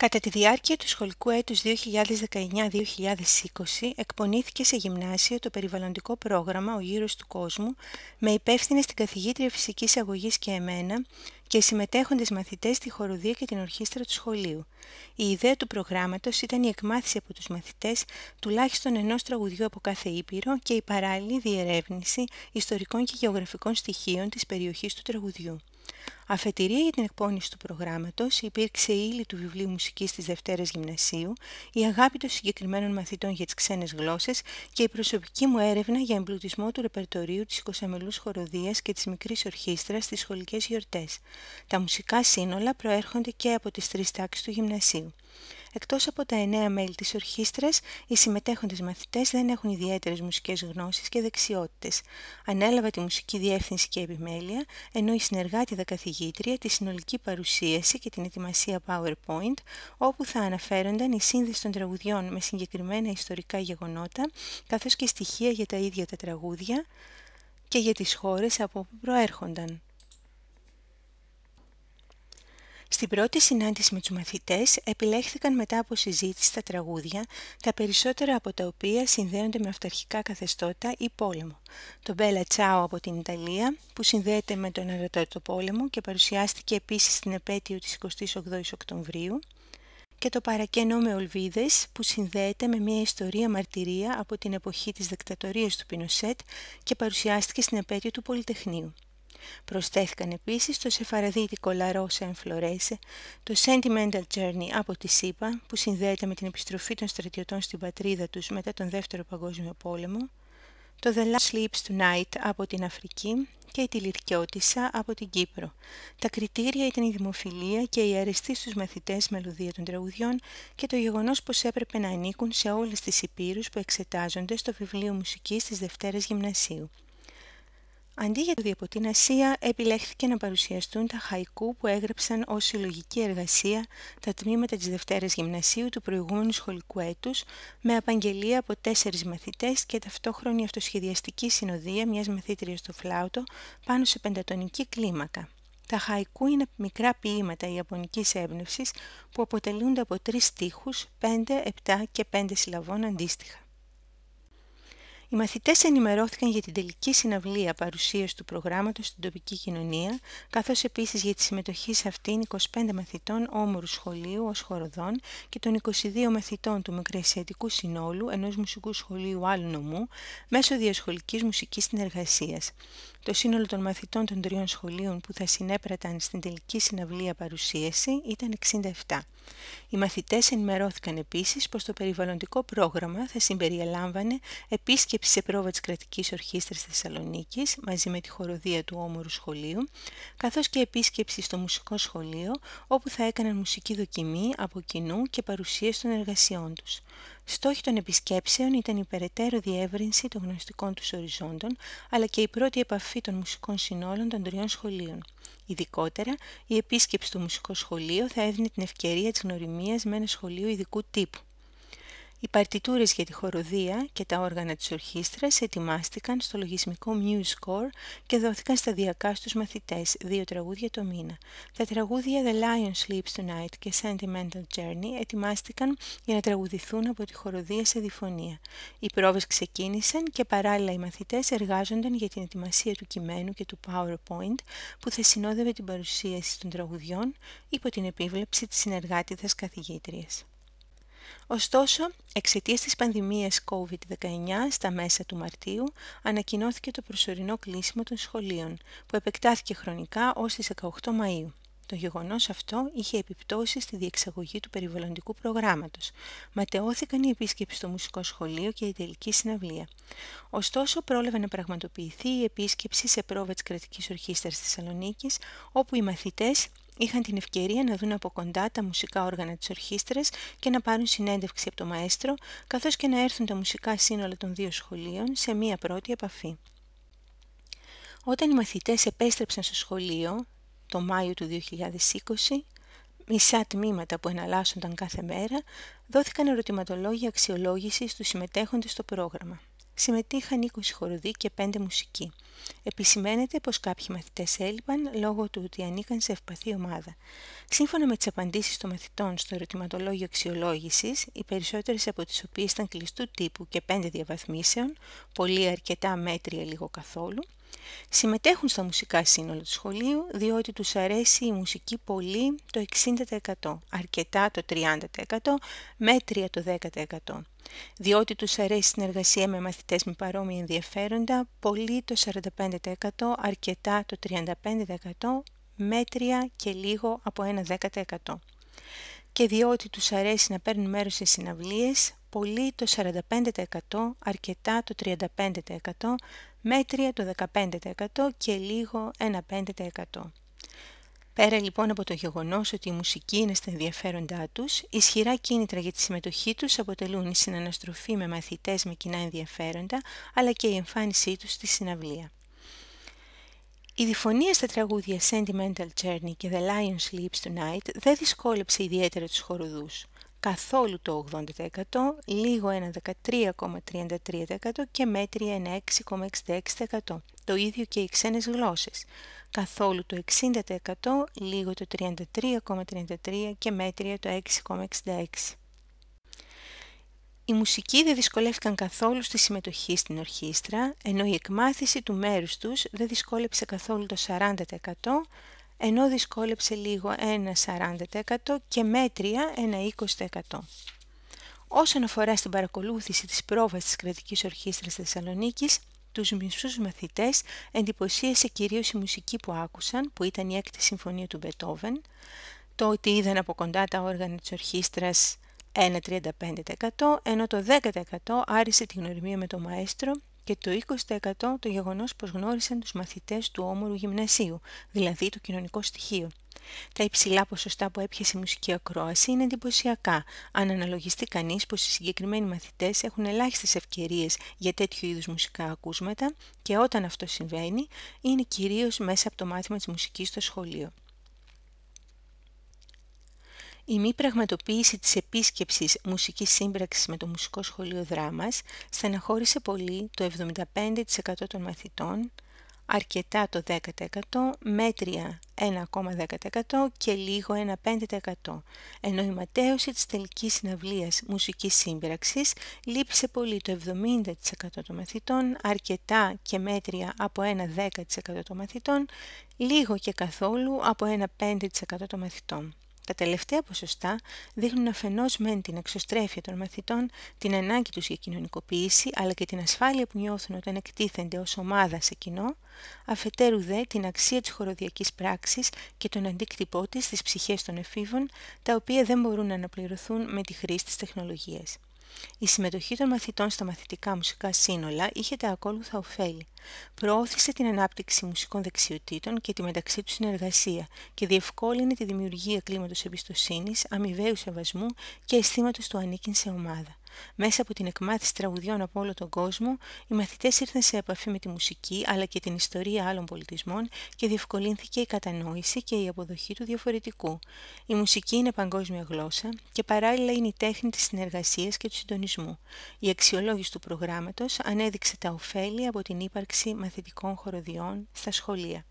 Κατά τη διάρκεια του σχολικού έτους 2019-2020 εκπονήθηκε σε γυμνάσιο το περιβαλλοντικό πρόγραμμα «Ο γύρος του κόσμου» με υπεύθυνες την καθηγήτρια φυσικής αγωγής και εμένα και συμμετέχοντες μαθητές στη χοροδία και την ορχήστρα του σχολείου. Η ιδέα του προγράμματος ήταν η εκμάθηση από τους μαθητές τουλάχιστον ενός τραγουδιού από κάθε ήπειρο και η παράλληλη διερεύνηση ιστορικών και γεωγραφικών στοιχείων της περιοχής του τραγουδιού. Αφετηρία για την εκπόνηση του προγράμματος υπήρξε η ύλη του βιβλίου μουσικής της Δευτέρας Γυμνασίου, η αγάπη των συγκεκριμένων μαθητών για τις ξένες γλώσσες και η προσωπική μου έρευνα για εμπλουτισμό του ρεπερτορίου της Οικοσαμελού Χοροδίας και της Μικρής Ορχήστρας στις σχολικές γιορτές. Τα μουσικά σύνολα προέρχονται και από τις τρεις τάξεις του γυμνασίου. Εκτός από τα εννέα μέλη της ορχήστρας, οι συμμετέχοντες μαθητές δεν έχουν ιδιαίτερες μουσικές γνώσεις και δεξιότητες. Ανέλαβα τη μουσική διεύθυνση και επιμέλεια, ενώ η συνεργάτηδα καθηγήτρια τη συνολική παρουσίαση και την ετοιμασία PowerPoint, όπου θα αναφέρονταν η σύνδεση των τραγουδιών με συγκεκριμένα ιστορικά γεγονότα, καθώς και στοιχεία για τα ίδια τα τραγούδια και για τις χώρες από όπου προέρχονταν. Στην πρώτη συνάντηση με τους μαθητές επιλέχθηκαν μετά από συζήτηση τα τραγούδια, τα περισσότερα από τα οποία συνδέονται με αυταρχικά καθεστώτα ή πόλεμο. Το Μπέλα Ciao από την Ιταλία, που συνδέεται με τον Αρωτάτο Πόλεμο και παρουσιάστηκε επίσης στην επέτειο της 28ης Οκτωβρίου, και το παρακένω με Ολβίδες που συνδέεται με μια ιστορία μαρτυρία από την εποχή της δικτατορίας του Πινοσέτ και παρουσιάστηκε στην επέτειο του Πολυτεχνείου. Προσθέθηκαν επίσης το σεφαραδίτικο La Rosa en το Sentimental Journey από τη ΣΥΠΑ που συνδέεται με την επιστροφή των στρατιωτών στην πατρίδα τους μετά τον Δεύτερο Παγκόσμιο Πόλεμο, το The Last Sleeps Tonight από την Αφρική και η Τηλυρκιώτισσα από την Κύπρο. Τα κριτήρια ήταν η δημοφιλία και η αρεστή στους μαθητές μελωδία των τραγουδιών και το γεγονός πως έπρεπε να ανήκουν σε όλες τις υπήρους που εξετάζονται στο βιβλίο μουσικής της Δευτέρας Γυμνασίου. Αντί για το Ασία, επιλέχθηκε να παρουσιαστούν τα χαϊκού που έγραψαν ως συλλογική εργασία τα τμήματα της Δευτέρας Γυμνασίου του προηγούμενου σχολικού έτους, με απαγγελία από τέσσερις μαθητές και ταυτόχρονη αυτοσχεδιαστική συνοδεία μιας μαθήτριας στο φλάουτο πάνω σε πεντατονική κλίμακα. Τα χαϊκού είναι μικρά ποίηματα ιαπωνικής έμπνευσης που αποτελούνται από τρεις στίχους, 5, 7 και πέντε συλλαβών αντίστοιχα. Οι μαθητές ενημερώθηκαν για την τελική συναυλία παρουσίας του προγράμματος στην τοπική κοινωνία, καθώς επίσης για τη συμμετοχή σε αυτήν 25 μαθητών όμορου σχολείου ως χοροδών και των 22 μαθητών του Μικρασιατικού Συνόλου ενός μουσικού σχολείου άλλου νομού μέσω διασχολικής μουσικής συνεργασίας. Το σύνολο των μαθητών των τριών σχολείων που θα συνέπραταν στην τελική συναυλία παρουσίαση ήταν 67. Οι μαθητές ενημερώθηκαν επίσης πως το περιβαλλοντικό πρόγραμμα θα συμπεριελάμβανε επίσκεψη επίσκεψη σε πρόβα της Κρατικής Ορχήστρας Θεσσαλονίκης μαζί με τη χοροδία του Όμορου Σχολείου, καθώς και επίσκεψη στο Μουσικό Σχολείο όπου θα έκαναν μουσική δοκιμή από κοινού και παρουσίαση των εργασιών τους. Στόχοι των επισκέψεων ήταν η περαιτέρω διεύρυνση των γνωστικών τους οριζόντων, αλλά και η πρώτη επαφή των μουσικών συνόλων των τριών σχολείων. Ειδικότερα, η επίσκεψη στο μουσικό σχολείο θα έδινε την ευκαιρία της γνωριμίας με ένα σχολείο ειδικού τύπου. Οι παρτιτούρες για τη χοροδία και τα όργανα της ορχήστρας ετοιμάστηκαν στο λογισμικό Muse και δόθηκαν σταδιακά στους μαθητές, δύο τραγούδια το μήνα. Τα τραγούδια The Lion Sleeps Tonight και Sentimental Journey ετοιμάστηκαν για να τραγουδηθούν από τη χοροδία σε διφωνία. Οι πρόβες ξεκίνησαν και παράλληλα οι μαθητές εργάζονταν για την ετοιμασία του κειμένου και του PowerPoint που θα συνόδευε την παρουσίαση των τραγουδιών υπό την επίβλεψη της συνεργάτηδας καθηγήτριας. Ωστόσο, εξαιτίας της πανδημίας COVID-19 στα μέσα του Μαρτίου, ανακοινώθηκε το προσωρινό κλείσιμο των σχολείων, που επεκτάθηκε χρονικά ως τις 18 Μαΐου. Το γεγονός αυτό είχε επιπτώσεις στη διεξαγωγή του περιβαλλοντικού προγράμματος. Ματαιώθηκαν η επίσκεψη στο μουσικό σχολείο και η τελική συναυλία. Ωστόσο, πρόλαβε να πραγματοποιηθεί η επίσκεψη σε πρόβα τη κρατικής ορχήστρας Θεσσαλονίκης, όπου οι μαθητές είχαν την ευκαιρία να δουν από κοντά τα μουσικά όργανα της ορχήστρας και να πάρουν συνέντευξη από το μαέστρο, καθώς και να έρθουν τα μουσικά σύνολα των δύο σχολείων σε μία πρώτη επαφή. Όταν οι μαθητές επέστρεψαν στο σχολείο, το Μάιο του 2020, μισά τμήματα που εναλλάσσονταν κάθε μέρα, δόθηκαν ερωτηματολόγια αξιολόγησης στους συμμετέχοντες στο πρόγραμμα. Συμμετείχαν 20 χοροδοί και 5 μουσικοί. Επισημαίνεται πως κάποιοι μαθητές έλειπαν λόγω του ότι ανήκαν σε ευπαθή ομάδα. Σύμφωνα με τις απαντήσεις των μαθητών στο ερωτηματολόγιο αξιολόγησης, οι περισσότερες από τις οποίες ήταν κλειστού τύπου και 5 διαβαθμίσεων, πολύ αρκετά μέτρια λίγο καθόλου, Συμμετέχουν στα μουσικά σύνολα του σχολείου διότι τους αρέσει η μουσική πολύ το 60%, αρκετά το 30%, μέτρια το 10%. Διότι τους αρέσει η συνεργασία με μαθητές με παρόμοια ενδιαφέροντα, πολύ το 45%, αρκετά το 35%, μέτρια και λίγο από ένα 10% και διότι τους αρέσει να παίρνουν μέρος σε συναυλίες, πολύ το 45%, αρκετά το 35%, μέτρια το 15% και λίγο ένα 5%. Πέρα λοιπόν από το γεγονός ότι η μουσική είναι στα ενδιαφέροντά τους, ισχυρά κίνητρα για τη συμμετοχή τους αποτελούν η συναναστροφή με μαθητές με κοινά ενδιαφέροντα, αλλά και η εμφάνισή τους στη συναυλία. Η διφωνία στα τραγούδια Sentimental Journey και The Lion Sleeps Tonight δεν δυσκόλεψε ιδιαίτερα τους χοροδούς καθόλου το 80%, λίγο ένα 13,33% και μέτρια ένα 6,66%. Το ίδιο και οι ξένες γλώσσες. Καθόλου το 60%, λίγο το 33,33% και μέτρια το 6,66%. Οι μουσικοί δεν δυσκολεύτηκαν καθόλου στη συμμετοχή στην ορχήστρα, ενώ η εκμάθηση του μέρους τους δεν δυσκόλεψε καθόλου το 40%, ενώ δυσκόλεψε λίγο ένα 40% και μέτρια ένα 20%. Όσον αφορά στην παρακολούθηση της πρόβας της κρατικής ορχήστρας Θεσσαλονίκης, τους μισούς μαθητές εντυπωσίασε κυρίως η μουσική που άκουσαν, που ήταν η έκτη συμφωνία του Μπετόβεν, το ότι είδαν από κοντά τα όργανα της ορχήστρας 1,35% ενώ το 10% άρισε τη γνωριμία με το μαέστρο και το 20% το γεγονός πως γνώρισαν τους μαθητές του όμορου γυμνασίου, δηλαδή το κοινωνικό στοιχείο. Τα υψηλά ποσοστά που έπιασε η μουσική ακρόαση είναι εντυπωσιακά, αν αναλογιστεί κανείς πως οι συγκεκριμένοι μαθητές έχουν ελάχιστες ευκαιρίες για τέτοιου είδους μουσικά ακούσματα και όταν αυτό συμβαίνει είναι κυρίως μέσα από το μάθημα της μουσικής στο σχολείο. Η μη πραγματοποίηση της επίσκεψης μουσικής σύμπραξης με το Μουσικό Σχολείο Δράμας στεναχώρησε πολύ το 75% των μαθητών, αρκετά το 10%, μέτρια 1,10% και λίγο 1,5%, ενώ η ματέωση της τελικής συναυλίας μουσικής σύμπραξης λείψε πολύ το 70% των μαθητών, αρκετά και μέτρια από 1,10% των μαθητών, λίγο και καθόλου από 1,5% των μαθητών. Τα τελευταία ποσοστά δείχνουν αφενός μεν την εξωστρέφεια των μαθητών, την ανάγκη τους για κοινωνικοποίηση αλλά και την ασφάλεια που νιώθουν όταν εκτίθενται ως ομάδα σε κοινό, αφετέρου δε την αξία της χοροδιακής πράξης και τον αντίκτυπό της στις ψυχές των εφήβων, τα οποία δεν μπορούν να αναπληρωθούν με τη χρήση της τεχνολογίας. Η συμμετοχή των μαθητών στα μαθητικά μουσικά σύνολα είχε τα ακόλουθα ωφέλη. Προώθησε την ανάπτυξη μουσικών δεξιοτήτων και τη μεταξύ τους συνεργασία και διευκόλυνε τη δημιουργία κλίματος εμπιστοσύνης, αμοιβαίου σεβασμού και αισθήματος του ανήκειν σε ομάδα. Μέσα από την εκμάθηση τραγουδιών από όλο τον κόσμο, οι μαθητές ήρθαν σε επαφή με τη μουσική αλλά και την ιστορία άλλων πολιτισμών και διευκολύνθηκε η κατανόηση και η αποδοχή του διαφορετικού. Η μουσική είναι παγκόσμια γλώσσα και παράλληλα είναι η τέχνη της συνεργασίας και του συντονισμού. Η αξιολόγηση του προγράμματος ανέδειξε τα ωφέλη από την ύπαρξη μαθητικών χοροδιών στα σχολεία.